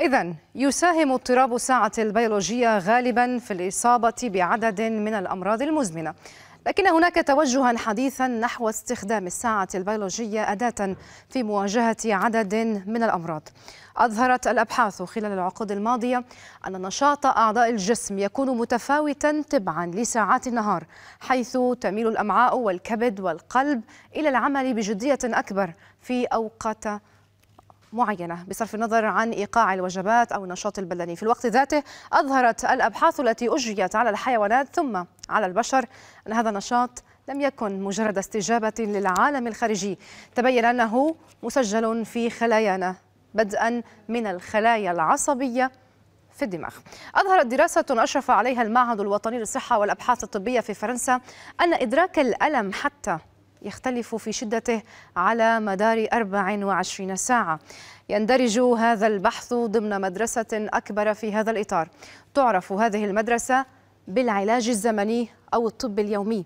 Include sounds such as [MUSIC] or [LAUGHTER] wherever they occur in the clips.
إذا يساهم اضطراب الساعة البيولوجية غالبا في الإصابة بعدد من الأمراض المزمنة لكن هناك توجها حديثا نحو استخدام الساعة البيولوجية أداة في مواجهة عدد من الأمراض أظهرت الأبحاث خلال العقود الماضية أن نشاط أعضاء الجسم يكون متفاوتا تبعا لساعات النهار حيث تميل الأمعاء والكبد والقلب إلى العمل بجدية أكبر في أوقات معينة بصرف النظر عن إيقاع الوجبات أو النشاط البدني في الوقت ذاته أظهرت الأبحاث التي أجريت على الحيوانات ثم على البشر أن هذا النشاط لم يكن مجرد استجابة للعالم الخارجي تبين أنه مسجل في خلايانا بدءا من الخلايا العصبية في الدماغ أظهرت دراسة أشرف عليها المعهد الوطني للصحة والأبحاث الطبية في فرنسا أن إدراك الألم حتى يختلف في شدته على مدار 24 ساعة يندرج هذا البحث ضمن مدرسة أكبر في هذا الإطار تعرف هذه المدرسة بالعلاج الزمني أو الطب اليومي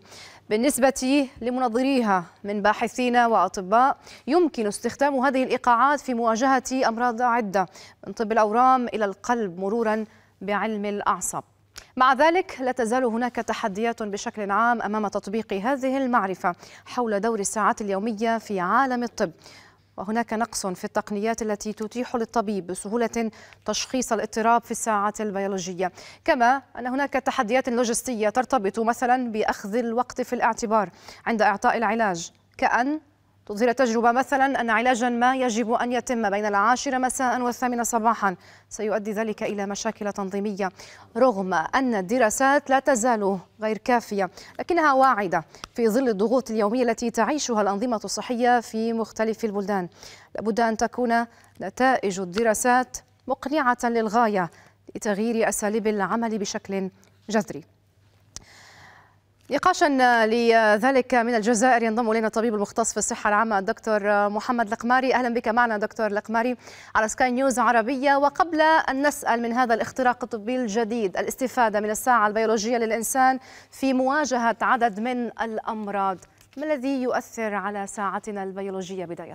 بالنسبة لمنظريها من باحثين وأطباء يمكن استخدام هذه الإيقاعات في مواجهة أمراض عدة من طب الأورام إلى القلب مرورا بعلم الأعصاب مع ذلك لا تزال هناك تحديات بشكل عام أمام تطبيق هذه المعرفة حول دور الساعات اليومية في عالم الطب وهناك نقص في التقنيات التي تتيح للطبيب بسهولة تشخيص الاضطراب في الساعات البيولوجية كما أن هناك تحديات لوجستية ترتبط مثلا بأخذ الوقت في الاعتبار عند إعطاء العلاج كأن تظهر التجربة مثلا أن علاجا ما يجب أن يتم بين العاشرة مساء والثامنة صباحا سيؤدي ذلك إلى مشاكل تنظيمية رغم أن الدراسات لا تزال غير كافية لكنها واعدة في ظل الضغوط اليومية التي تعيشها الأنظمة الصحية في مختلف البلدان لابد أن تكون نتائج الدراسات مقنعة للغاية لتغيير أساليب العمل بشكل جذري نقاشا لذلك من الجزائر ينضم الينا الطبيب المختص في الصحه العامه الدكتور محمد القماري اهلا بك معنا دكتور القماري على سكاي نيوز عربيه وقبل ان نسال من هذا الاختراق الطبي الجديد الاستفاده من الساعه البيولوجيه للانسان في مواجهه عدد من الامراض ما الذي يؤثر على ساعتنا البيولوجيه بدايه؟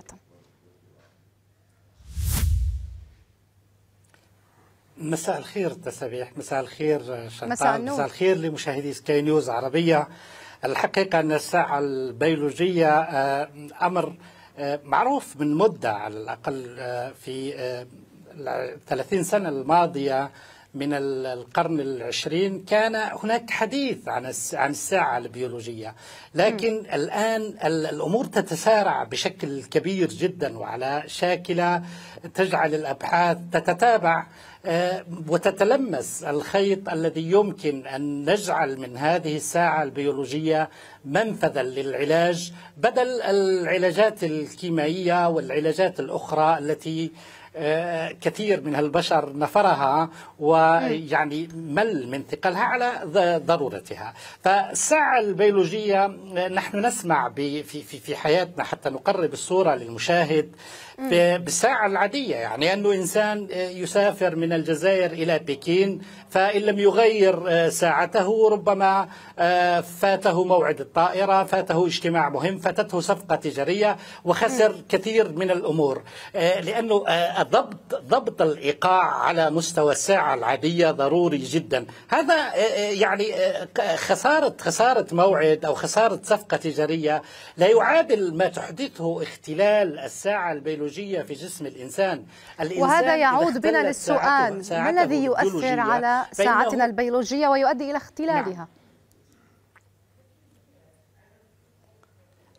مساء الخير تسابيح مساء الخير آه، شطان مساء, مساء الخير لمشاهدي سكاي نيوز عربية الحقيقة أن الساعة البيولوجية آه، أمر آه، معروف من مدة على الأقل في 30 سنة الماضية من القرن العشرين كان هناك حديث عن عن الساعة البيولوجية لكن م. الآن الأمور تتسارع بشكل كبير جدا وعلى شاكلة تجعل الأبحاث تتتابع آه، وتتلمس الخيط الذي يمكن أن نجعل من هذه الساعة البيولوجية منفذا للعلاج بدل العلاجات الكيميائية والعلاجات الأخرى التي آه، كثير من البشر نفرها ويعني مل من ثقلها على ضرورتها فالساعة البيولوجية آه، نحن نسمع في, في, في حياتنا حتى نقرب الصورة للمشاهد بالساعة العادية يعني أنه إنسان آه، يسافر من الجزائر إلى بكين فإن لم يغير ساعته ربما فاته موعد الطائرة فاته اجتماع مهم فاتته صفقة تجارية وخسر كثير من الأمور لأنه ضبط ضبط الايقاع على مستوى الساعه العاديه ضروري جدا هذا آه، آه، يعني آه، خساره خساره موعد او خساره صفقه تجاريه لا يعادل ما تحدثه اختلال الساعه البيولوجيه في جسم الانسان, الإنسان وهذا يعود بنا للسؤال ما الذي يؤثر على ساعتنا البيولوجيه ويؤدي الى اختلالها نعم.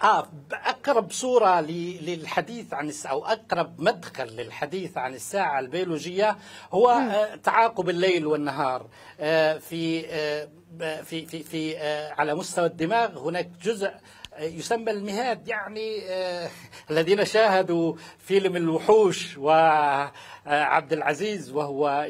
اه اقرب صوره للحديث عن او اقرب مدخل للحديث عن الساعه البيولوجيه هو آه، تعاقب الليل والنهار آه، آه، في في في على مستوى الدماغ هناك جزء يسمى المهاد يعني آه، الذين شاهدوا فيلم الوحوش وعبد العزيز وهو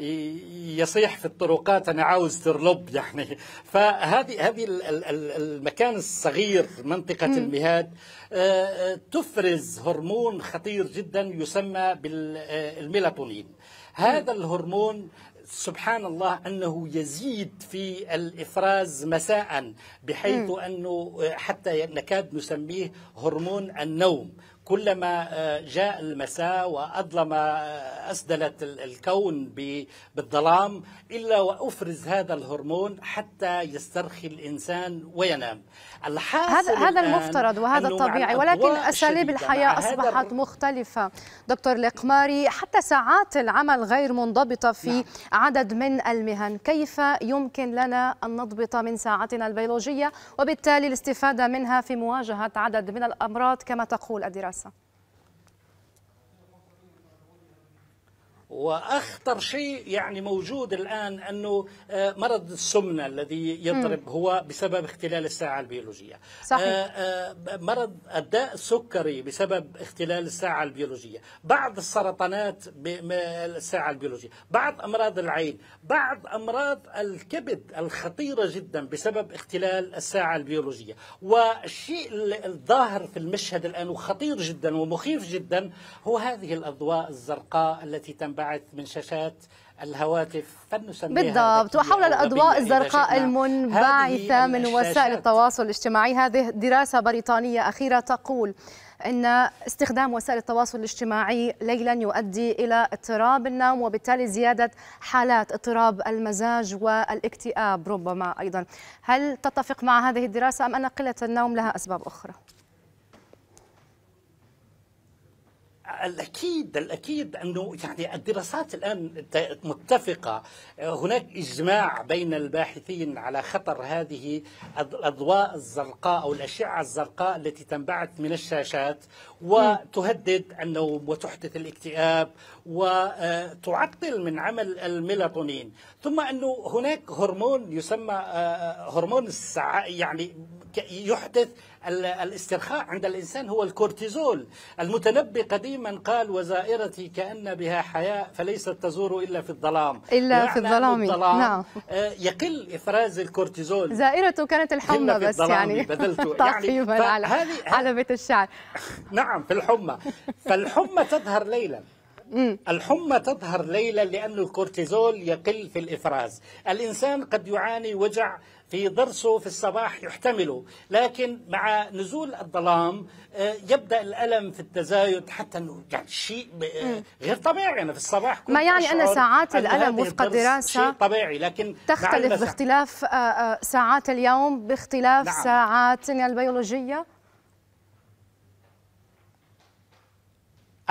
يصيح في الطرقات انا عاوز ترلب يعني فهذه هذه المكان الصغير منطقه المهاد آه، آه، تفرز هرمون خطير جدا يسمى بالميلاتونين هذا الهرمون سبحان الله أنه يزيد في الإفراز مساء بحيث م. أنه حتى نكاد نسميه هرمون النوم كلما آه، جاء المساء وأظلم آه، أسدلت الكون بالظلام إلا وأفرز هذا الهرمون حتى يسترخي الإنسان وينام هذا هذا المفترض وهذا الطبيعي ولكن أساليب الحياة أصبحت مختلفة دكتور القماري حتى ساعات العمل غير منضبطة في نعم. عدد من المهن كيف يمكن لنا أن نضبط من ساعتنا البيولوجية وبالتالي الاستفادة منها في مواجهة عدد من الأمراض كما تقول الدراسة graça. واخطر شيء يعني موجود الان انه آه، مرض السمنه الذي يضرب هو بسبب اختلال الساعه البيولوجيه صحيح. آه، آه، مرض الداء السكري بسبب اختلال الساعه البيولوجيه بعض السرطانات بالساعه البيولوجيه بعض امراض العين بعض امراض الكبد الخطيره جدا بسبب اختلال الساعه البيولوجيه والشيء الظاهر في المشهد الان وخطير جدا ومخيف جدا هو هذه الاضواء الزرقاء التي تنبع بعث من شاشات الهواتف فلنسميها بالضبط وحول الأضواء الزرقاء المنبعثة من وسائل التواصل الاجتماعي هذه دراسة بريطانية أخيرة تقول أن استخدام وسائل التواصل الاجتماعي ليلا يؤدي إلى اضطراب النوم وبالتالي زيادة حالات اضطراب المزاج والاكتئاب ربما أيضا هل تتفق مع هذه الدراسة أم أن قلة النوم لها أسباب أخرى؟ الأكيد الأكيد أنه يعني الدراسات الآن متفقة هناك إجماع بين الباحثين على خطر هذه الأضواء الزرقاء أو الأشعة الزرقاء التي تنبعث من الشاشات وتهدد النوم وتحدث الاكتئاب وتعطل آه، من عمل الميلاتونين ثم أنه هناك هرمون يسمى آه، آه، هرمون السعادة يعني يحدث الاسترخاء عند الإنسان هو الكورتيزول المتنبي قديما قال وزائرتي كأن بها حياء فليست تزور إلا في الظلام إلا في الظلام نعم آه، يقل إفراز الكورتيزول زائرته كانت الحمى بس يعني بدلته [LAUGHS] يعني على على بيت الشعر نعم في الحمى فالحمى تظهر ليلا الحمى تظهر ليلا لأن الكورتيزول يقل في الإفراز الإنسان قد يعاني وجع في ضرسه في الصباح يحتمله لكن مع نزول الظلام آه، يبدا الالم في التزايد حتى انه يعني شيء آه، غير طبيعي انا يعني في الصباح ما يعني ان ساعات الالم وفق الدراسه شيء طبيعي لكن تختلف باختلاف آه، ساعات اليوم باختلاف نعم. ساعاتنا البيولوجيه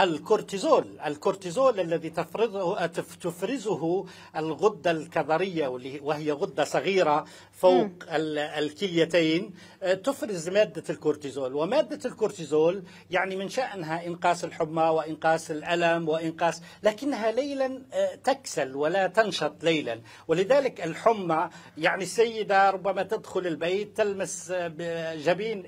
الكورتيزول الكورتيزول الذي تفرضه تفرزه الغدة الكظرية وهي غدة صغيرة فوق م. الكليتين آه، تفرز مادة الكورتيزول ومادة الكورتيزول يعني من شأنها إنقاص الحمى وإنقاص الألم وإنقاص لكنها ليلا آه، تكسل ولا تنشط ليلا ولذلك الحمى يعني السيدة ربما تدخل البيت تلمس آه، جبين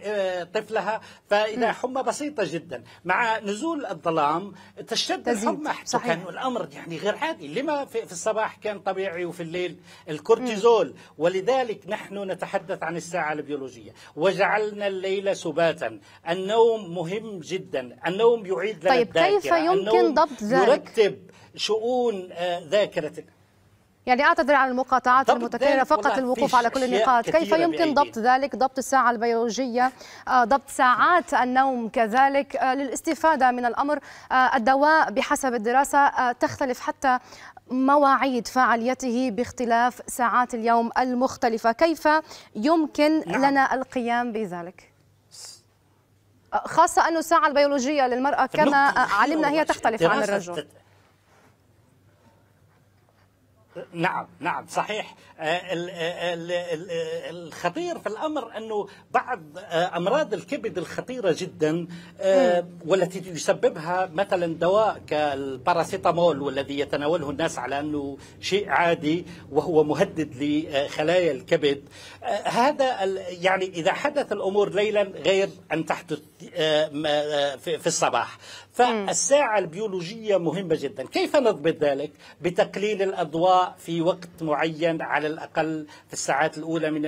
طفلها فإذا حمى بسيطة جدا مع نزول الظلام الظلام تشتد الحمى حتى صحيح. كان الأمر يعني غير عادي لما في الصباح كان طبيعي وفي الليل الكورتيزول م. ولذلك نحن نتحدث عن الساعة البيولوجية وجعلنا الليل سباتا النوم مهم جدا النوم يعيد لنا طيب الذاكرة. كيف يمكن ضبط ذلك؟ يرتب شؤون آه، ذاكرة يعني اعتذر عن المقاطعات المتكرره فقط الوقوف على كل النقاط كيف يمكن ضبط ذلك ضبط الساعه البيولوجيه آه، ضبط ساعات النوم كذلك آه، للاستفاده من الامر آه، الدواء بحسب الدراسه تختلف حتى مواعيد فعاليته باختلاف ساعات اليوم المختلفه كيف يمكن نعم. لنا القيام بذلك خاصة أن الساعة البيولوجية للمرأة طيب، كما علمنا هي تختلف عن الرجل نعم نعم صحيح آه، آه، الخطير في الأمر أنه بعض آه، أمراض الكبد الخطيرة جدا والتي يسببها مثلا دواء كالباراسيتامول والذي يتناوله الناس على أنه شيء عادي وهو مهدد لخلايا الكبد هذا يعني إذا حدث الأمور ليلا غير أن تحدث في الصباح فالساعة البيولوجية مهمة جدا كيف نضبط ذلك؟ بتقليل الأضواء في وقت معين على الأقل في الساعات الأولى من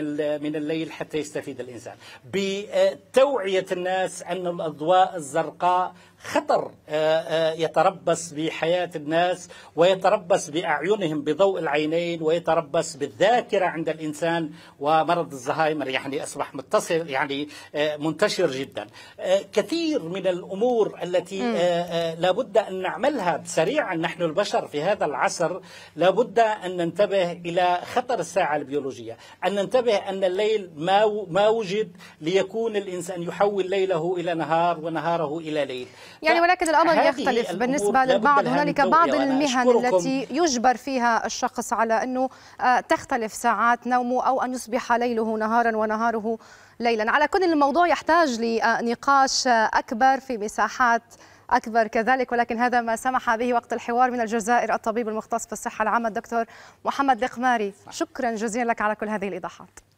من الليل حتى يستفيد الإنسان بتوعية الناس أن الأضواء الزرقاء خطر آه، آه، يتربص بحياة الناس ويتربص بأعينهم بضوء العينين ويتربص بالذاكرة عند الإنسان ومرض الزهايمر يعني أصبح متصل يعني آه، منتشر جدا كثير من الأمور التي لابد أن نعملها سريعا نحن البشر في هذا العصر لابد أن ننتبه إلى خطر الساعة البيولوجية أن ننتبه أن الليل ما ما وجد ليكون الإنسان يحول ليله إلى نهار ونهاره إلى ليل يعني ولكن الامر يختلف بالنسبه للبعض هنالك بعض المهن التي يجبر فيها الشخص على انه آه، تختلف ساعات نومه او ان يصبح ليله نهارا ونهاره ليلا على كل الموضوع يحتاج لنقاش اكبر في مساحات أكبر كذلك ولكن هذا ما سمح به وقت الحوار من الجزائر الطبيب المختص في الصحة العامة الدكتور محمد القماري شكرا جزيلا لك على كل هذه الإيضاحات